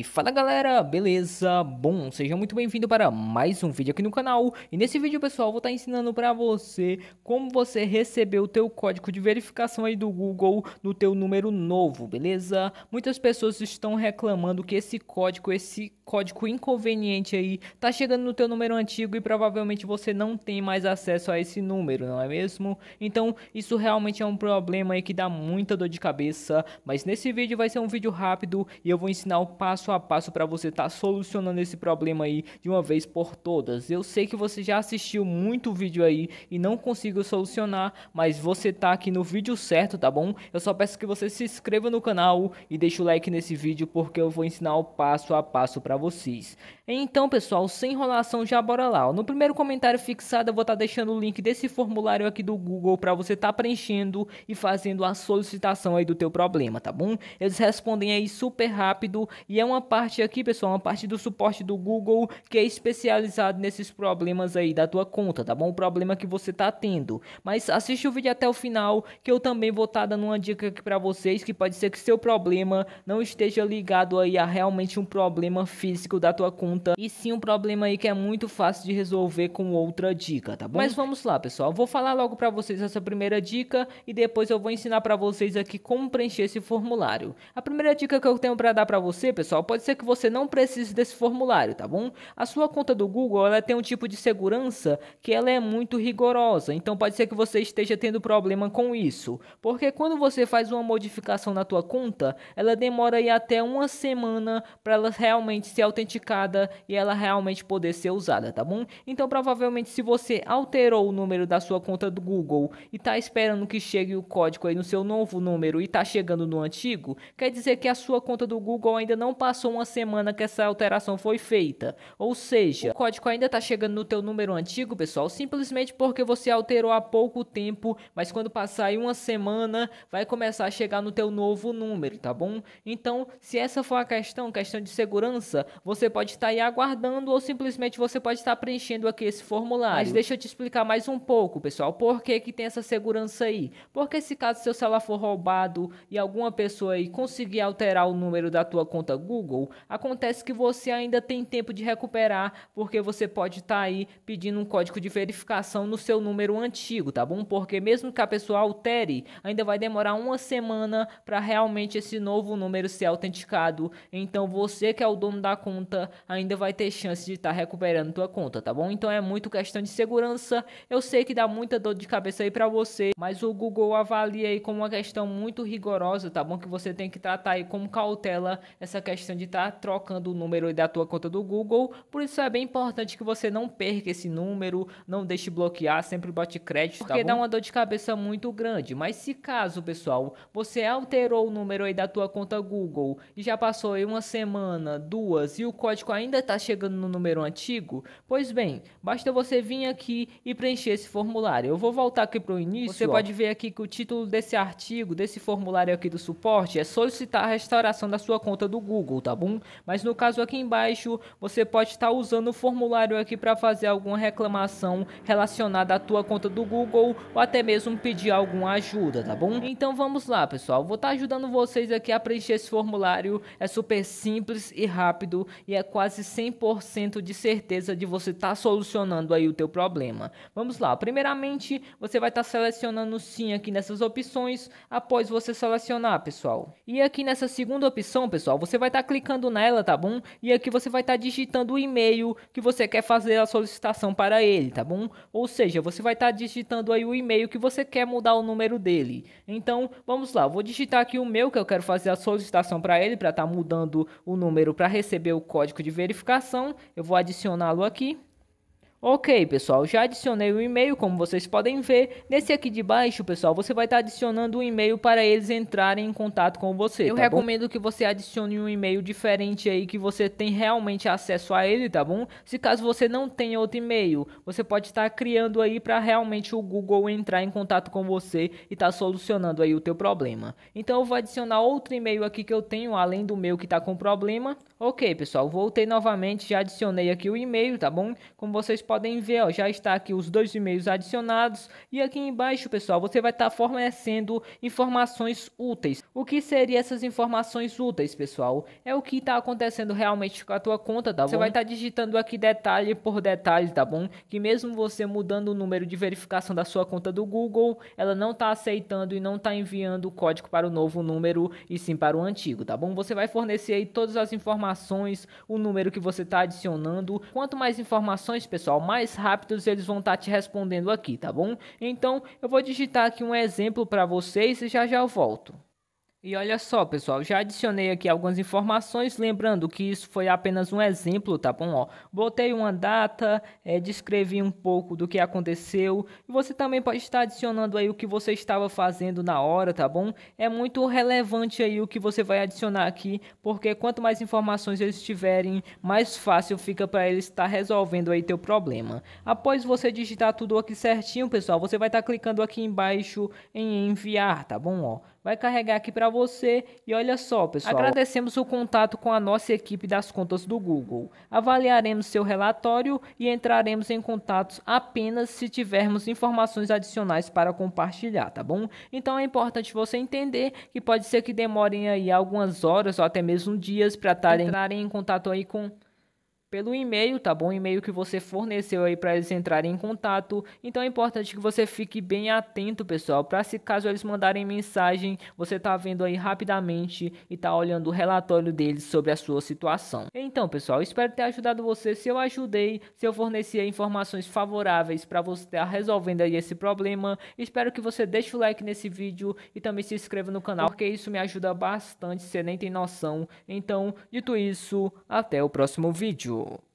E fala galera, beleza? Bom, seja muito bem-vindo para mais um vídeo aqui no canal. E nesse vídeo, pessoal, vou estar tá ensinando para você como você receber o teu código de verificação aí do Google no teu número novo, beleza? Muitas pessoas estão reclamando que esse código, esse código inconveniente aí, tá chegando no teu número antigo e provavelmente você não tem mais acesso a esse número, não é mesmo? Então, isso realmente é um problema aí que dá muita dor de cabeça, mas nesse vídeo vai ser um vídeo rápido e eu vou ensinar o passo passo a passo para você estar tá solucionando esse problema aí de uma vez por todas. Eu sei que você já assistiu muito vídeo aí e não conseguiu solucionar, mas você tá aqui no vídeo certo, tá bom? Eu só peço que você se inscreva no canal e deixe o like nesse vídeo porque eu vou ensinar o passo a passo para vocês. Então, pessoal, sem enrolação, já bora lá. No primeiro comentário fixado, eu vou estar tá deixando o link desse formulário aqui do Google para você estar tá preenchendo e fazendo a solicitação aí do teu problema, tá bom? Eles respondem aí super rápido e é uma parte aqui, pessoal, uma parte do suporte do Google que é especializado nesses problemas aí da tua conta, tá bom? O problema que você tá tendo. Mas assiste o vídeo até o final que eu também vou estar tá dando uma dica aqui para vocês que pode ser que seu problema não esteja ligado aí a realmente um problema físico da tua conta e sim um problema aí que é muito fácil de resolver com outra dica, tá bom? Mas vamos lá, pessoal. vou falar logo para vocês essa primeira dica e depois eu vou ensinar para vocês aqui como preencher esse formulário. A primeira dica que eu tenho para dar para você, pessoal, pessoal, pode ser que você não precise desse formulário, tá bom? A sua conta do Google, ela tem um tipo de segurança que ela é muito rigorosa, então pode ser que você esteja tendo problema com isso, porque quando você faz uma modificação na tua conta, ela demora aí até uma semana para ela realmente ser autenticada e ela realmente poder ser usada, tá bom? Então provavelmente se você alterou o número da sua conta do Google e tá esperando que chegue o código aí no seu novo número e tá chegando no antigo, quer dizer que a sua conta do Google ainda não passou passou uma semana que essa alteração foi feita. Ou seja, o código ainda está chegando no teu número antigo, pessoal, simplesmente porque você alterou há pouco tempo, mas quando passar aí uma semana, vai começar a chegar no teu novo número, tá bom? Então, se essa for a questão, questão de segurança, você pode estar tá aí aguardando ou simplesmente você pode estar tá preenchendo aqui esse formulário. Mas deixa eu te explicar mais um pouco, pessoal, por que que tem essa segurança aí? Porque se caso seu celular for roubado e alguma pessoa aí conseguir alterar o número da tua conta Google, Google. Acontece que você ainda tem tempo de recuperar, porque você pode estar tá aí pedindo um código de verificação no seu número antigo, tá bom? Porque mesmo que a pessoa altere, ainda vai demorar uma semana para realmente esse novo número ser autenticado. Então você que é o dono da conta ainda vai ter chance de estar tá recuperando tua conta, tá bom? Então é muito questão de segurança. Eu sei que dá muita dor de cabeça aí para você, mas o Google avalia aí como uma questão muito rigorosa, tá bom? Que você tem que tratar aí como cautela essa questão questão de estar tá trocando o número da tua conta do Google, por isso é bem importante que você não perca esse número, não deixe bloquear, sempre bote crédito, tá porque tá dá uma dor de cabeça muito grande. Mas se caso, pessoal, você alterou o número aí da tua conta Google e já passou aí uma semana, duas e o código ainda está chegando no número antigo, pois bem, basta você vir aqui e preencher esse formulário. Eu vou voltar aqui para o início. Você ó. pode ver aqui que o título desse artigo, desse formulário aqui do suporte, é solicitar a restauração da sua conta do Google tá bom? Mas no caso aqui embaixo, você pode estar tá usando o formulário aqui para fazer alguma reclamação relacionada à tua conta do Google ou até mesmo pedir alguma ajuda, tá bom? Então vamos lá, pessoal. Vou estar tá ajudando vocês aqui a preencher esse formulário. É super simples e rápido e é quase 100% de certeza de você estar tá solucionando aí o teu problema. Vamos lá. Primeiramente, você vai estar tá selecionando sim aqui nessas opções após você selecionar, pessoal. E aqui nessa segunda opção, pessoal, você vai estar tá clicando nela, tá bom? E aqui você vai estar tá digitando o e-mail que você quer fazer a solicitação para ele, tá bom? Ou seja, você vai estar tá digitando aí o e-mail que você quer mudar o número dele. Então, vamos lá, vou digitar aqui o meu que eu quero fazer a solicitação para ele, para estar tá mudando o número para receber o código de verificação. Eu vou adicioná-lo aqui. Ok, pessoal, já adicionei o e-mail, como vocês podem ver. Nesse aqui de baixo, pessoal, você vai estar tá adicionando um e-mail para eles entrarem em contato com você. Eu tá recomendo bom? que você adicione um e-mail diferente aí que você tem realmente acesso a ele, tá bom? Se caso você não tenha outro e-mail, você pode estar tá criando aí para realmente o Google entrar em contato com você e estar tá solucionando aí o teu problema. Então eu vou adicionar outro e-mail aqui que eu tenho além do meu que está com problema. Ok, pessoal, voltei novamente, já adicionei aqui o e-mail, tá bom? Como vocês podem ver, ó, já está aqui os dois e-mails adicionados e aqui embaixo, pessoal, você vai estar tá fornecendo informações úteis. O que seriam essas informações úteis, pessoal? É o que está acontecendo realmente com a tua conta, tá bom? Você vai estar tá digitando aqui detalhe por detalhe, tá bom? Que mesmo você mudando o número de verificação da sua conta do Google, ela não está aceitando e não está enviando o código para o novo número e sim para o antigo, tá bom? Você vai fornecer aí todas as informações, o número que você está adicionando. Quanto mais informações, pessoal, mais rápidos eles vão estar tá te respondendo aqui, tá bom? Então eu vou digitar aqui um exemplo para vocês e já já eu volto. E olha só, pessoal, já adicionei aqui algumas informações, lembrando que isso foi apenas um exemplo, tá bom? Ó, botei uma data, é, descrevi um pouco do que aconteceu. e Você também pode estar adicionando aí o que você estava fazendo na hora, tá bom? É muito relevante aí o que você vai adicionar aqui, porque quanto mais informações eles tiverem, mais fácil fica para eles estar resolvendo aí teu problema. Após você digitar tudo aqui certinho, pessoal, você vai estar clicando aqui embaixo em enviar, tá bom? Ó, vai carregar aqui para você. E olha só, pessoal. Agradecemos o contato com a nossa equipe das contas do Google. Avaliaremos seu relatório e entraremos em contato apenas se tivermos informações adicionais para compartilhar, tá bom? Então é importante você entender que pode ser que demorem aí algumas horas ou até mesmo dias para entrarem em contato aí com pelo e-mail, tá bom? O e-mail que você forneceu aí para eles entrarem em contato. Então é importante que você fique bem atento, pessoal, para se caso eles mandarem mensagem, você tá vendo aí rapidamente e tá olhando o relatório deles sobre a sua situação. Então, pessoal, espero ter ajudado você. Se eu ajudei, se eu forneci informações favoráveis para você estar tá resolvendo aí esse problema, espero que você deixe o like nesse vídeo e também se inscreva no canal, porque isso me ajuda bastante, você nem tem noção. Então, dito isso, até o próximo vídeo o,